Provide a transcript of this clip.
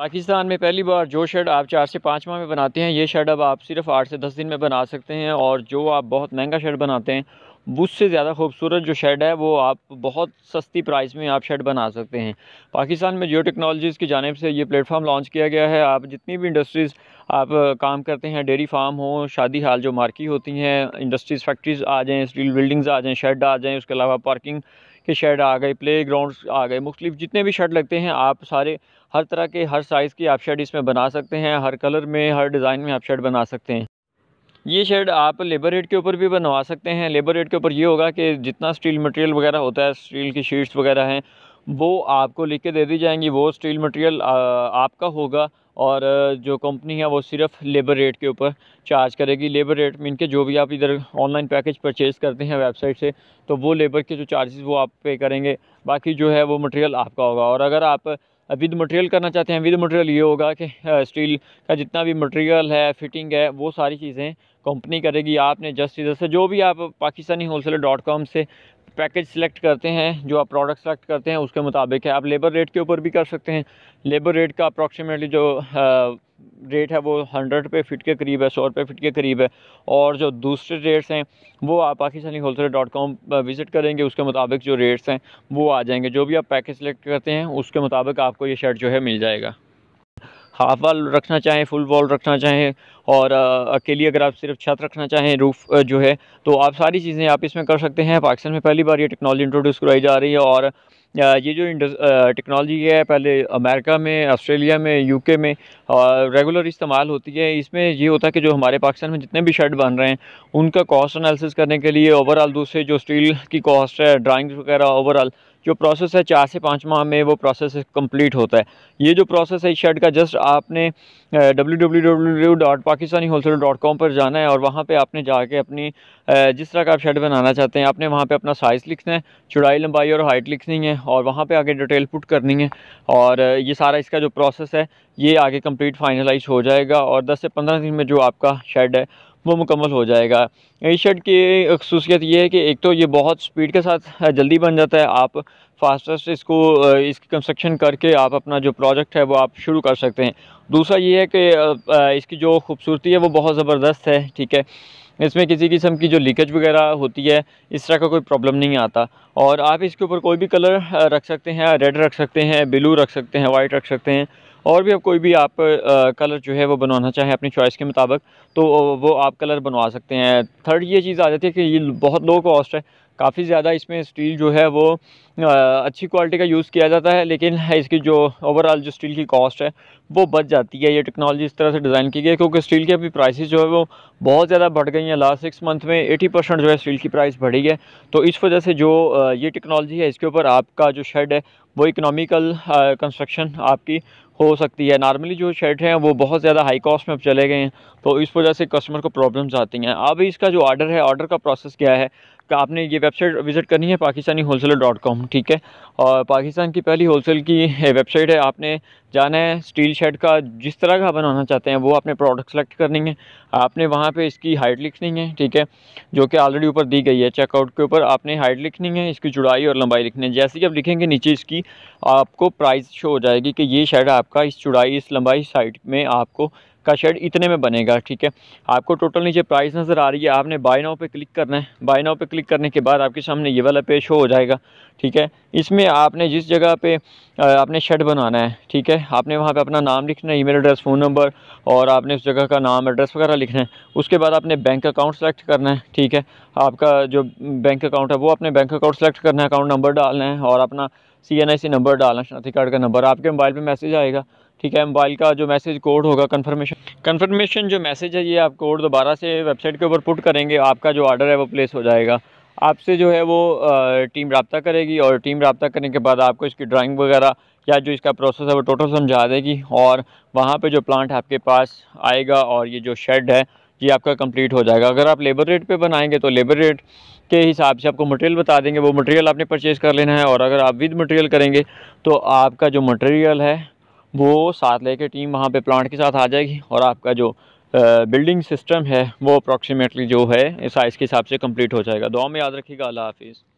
पाकिस्तान में पहली बार जो शर्ट आप चार से पाँच माह में बनाते हैं ये शर्ट अब आप सिर्फ आठ से दस दिन में बना सकते हैं और जो आप बहुत महंगा शर्ट बनाते हैं उससे ज़्यादा खूबसूरत जो शेड है वो आप बहुत सस्ती प्राइस में आप शेड बना सकते हैं पाकिस्तान में जियो टेक्नोलॉजीज़ की जानब से ये प्लेटफॉर्म लॉन्च किया गया है आप जितनी भी इंडस्ट्रीज़ आप काम करते हैं डेयरी फार्म हो शादी हाल जो मार्की होती हैं इंडस्ट्रीज़ फैक्ट्रीज़ आ जाएँ स्टील बिल्डिंग्स आ जाएँ शेड आ जाएँ उसके अलावा पार्किंग के शेड आ गए प्ले ग्राउंड आ गए मुख्तलिफ जितने भी शेड लगते हैं आप सारे हर तरह के हर साइज़ की आप शेड इसमें बना सकते हैं हर कलर में हर डिज़ाइन में आप शेड बना सकते हैं ये शेड आप लेबर रेट के ऊपर भी बनवा सकते हैं लेबर रेट के ऊपर ये होगा कि जितना स्टील मटेरियल वगैरह होता है स्टील की शीट्स वगैरह हैं वो आपको लिख के दे दी जाएंगी वो स्टील मटेरियल आपका होगा और जो कंपनी है वो सिर्फ लेबर रेट के ऊपर चार्ज करेगी लेबर रेट मीन के जो भी आप इधर ऑनलाइन पैकेज परचेज़ करते हैं वेबसाइट से तो वो लेबर के जो चार्जेस वो आप पे करेंगे बाकी जो है वो मटेरियल आपका होगा और अगर आप विद मटेरियल करना चाहते हैं विद मटेरियल ये होगा कि स्टील का जितना भी मटेरियल है फिटिंग है वो सारी चीज़ें कंपनी करेगी आपने जस्ट इधर से जो भी आप पाकिस्तानी होलसेलर डॉट कॉम से पैकेज सेलेक्ट करते हैं जो आप प्रोडक्ट सेलेक्ट करते हैं उसके मुताबिक है आप लेबर रेट के ऊपर भी कर सकते हैं लेबर रेट का अप्रॉक्सीमेटली जो आ, रेट है वो हंड्रेड रुपये फ़िट के करीब है सौ रुपये फ़िट के करीब है और जो दूसरे रेट्स हैं वो आप Pakistani sale dot com visit करेंगे उसके मुताबिक जो रेट्स हैं वो आ जाएंगे जो भी आप पैकेज सेलेक्ट करते हैं उसके मुताबिक आपको ये शर्ट जो है मिल जाएगा हाफ वॉल रखना चाहें फुल वॉल रखना चाहें और अकेली अगर आप सिर्फ छत रखना चाहें रूफ जो है तो आप सारी चीज़ें आप इसमें कर सकते हैं पाकिस्तान में पहली बार ये टेक्नोलॉजी इंट्रोड्यूस कराई जा रही है और ये जो टेक्नोलॉजी है पहले अमेरिका में ऑस्ट्रेलिया में यूके में रेगुलर इस्तेमाल होती है इसमें ये होता है कि जो हमारे पाकिस्तान में जितने भी शर्ट बन रहे हैं उनका कॉस्ट एनालिसिस करने के लिए ओवरऑल दूसरे जो स्टील की कॉस्ट है ड्राइंग्स वगैरह ओवरऑल जो प्रोसेस है चार से पाँच माह में वो प्रोसेस कंप्लीट होता है ये जो प्रोसेस है इस शर्ट का जस्ट आपने www.pakistaniwholesale.com पर जाना है और वहाँ पे आपने जाके अपनी जिस तरह का आप शर्ट बनाना चाहते हैं आपने वहाँ पे अपना साइज़ लिखना है चुड़ाई लंबाई और हाइट लिखनी है और वहाँ पे आगे डिटेल पुट करनी है और ये सारा इसका जो प्रोसेस है ये आगे कंप्लीट फाइनलाइज हो जाएगा और 10 से 15 दिन में जो आपका शेड है वो मुकम्मल हो जाएगा इस शेड की खसूसियत ये है कि एक तो ये बहुत स्पीड के साथ जल्दी बन जाता है आप फास्टेस्ट इसको इसकी कंस्ट्रक्शन करके आप अपना जो प्रोजेक्ट है वो आप शुरू कर सकते हैं दूसरा ये है कि इसकी जो खूबसूरती है वो बहुत ज़बरदस्त है ठीक है इसमें किसी किस्म की जो लीकेज वगैरह होती है इस तरह का कोई प्रॉब्लम नहीं आता और आप इसके ऊपर कोई भी कलर रख सकते हैं रेड रख सकते हैं ब्लू रख सकते हैं वाइट रख सकते हैं और भी आप कोई भी आप कलर जो है वो बनवाना चाहें अपनी चॉइस के मुताबिक तो वो आप कलर बनवा सकते हैं थर्ड ये चीज़ आ जाती है कि ये बहुत लो कॉस्ट है काफ़ी ज़्यादा इसमें स्टील जो है वो अच्छी क्वालिटी का यूज़ किया जाता है लेकिन इसकी जो ओवरऑल जो स्टील की कॉस्ट है वो बच जाती है ये टेक्नोलॉजी इस तरह से डिज़ाइन की गई है क्योंकि स्टील की अभी प्राइसेस जो है वो बहुत ज़्यादा बढ़ गई हैं लास्ट सिक्स मंथ में एटी परसेंट जो है स्टील की प्राइस बढ़ी है तो इस वजह से जो ये टेक्नोलॉजी है इसके ऊपर आपका जो शेड है वो इकनॉमिकल कंस्ट्रक्शन आपकी हो सकती है नॉर्मली जो शर्ट हैं वो बहुत ज़्यादा हाई कॉस्ट में अब चले गए हैं तो इस वजह से कस्टमर को प्रॉब्लम्स आती हैं अब इसका जो ऑर्डर है ऑर्डर का प्रोसेस क्या है आपने ये वेबसाइट विज़िट करनी है पाकिस्तानी होलसेलर डॉट कॉम ठीक है और पाकिस्तान की पहली होलसेल की वेबसाइट है आपने जाना है स्टील शेड का जिस तरह का बनाना चाहते हैं वो आपने प्रोडक्ट सेलेक्ट करनी है आपने वहाँ पे इसकी हाइट लिखनी है ठीक है जो कि ऑलरेडी ऊपर दी गई है चेकआउट के ऊपर आपने हाइट लिखनी है इसकी चुड़ाई और लंबाई लिखनी है जैसे कि आप लिखेंगे नीचे इसकी आपको प्राइस शो हो जाएगी कि ये शेड आपका इस चुड़ाई इस लंबाई साइड में आपको का शेड इतने में बनेगा ठीक है आपको टोटल नीचे प्राइस नज़र आ रही है आपने बाई नाव पे क्लिक करना है बाई नाव पे क्लिक करने के बाद आपके सामने ये वाला पेश हो जाएगा ठीक है इसमें आपने जिस जगह पे आपने शेड बनाना है ठीक है आपने वहाँ पे अपना नाम लिखना है ईमेल एड्रेस फ़ोन नंबर और आपने उस जगह का नाम एड्रेस वगैरह लिखना है उसके बाद आपने बैंक अकाउंट सेलेक्ट करना है ठीक है आपका जो बैंक अकाउंट है वो अपने बैंक अकाउंट सेलेक्ट करना है अकाउंट नंबर डालना है और अपना सी एन आई सी नंबर डालना शनाख्ती कार्ड का नंबर आपके मोबाइल पर मैसेज आएगा ठीक है मोबाइल का जो मैसेज कोड होगा कंफर्मेशन कंफर्मेशन जो मैसेज है ये आप कोड दोबारा से वेबसाइट के ऊपर पुट करेंगे आपका जो ऑर्डर है वो प्लेस हो जाएगा आपसे जो है वो टीम रबता करेगी और टीम रबता करने के बाद आपको इसकी ड्राइंग वगैरह या जो इसका प्रोसेस है वो टोटल समझा देगी और वहाँ पे जो प्लांट आपके पास आएगा और ये जो शेड है ये आपका कंप्लीट हो जाएगा अगर आप लेबर रेट पे बनाएंगे तो लेबर रेट के हिसाब से आपको मटेरियल बता देंगे वो मटेरियल आपने परचेज़ कर लेना है और अगर आप विद मटेरियल करेंगे तो आपका जो मटेरियल है वो साथ लेके टीम वहाँ पे प्लांट के साथ आ जाएगी और आपका जो बिल्डिंग सिस्टम है वो अप्रॉक्सीमेटली जो है साइज़ के हिसाब से कंप्लीट हो जाएगा दुआ में याद रखिएगा अल्लाह हाफिज़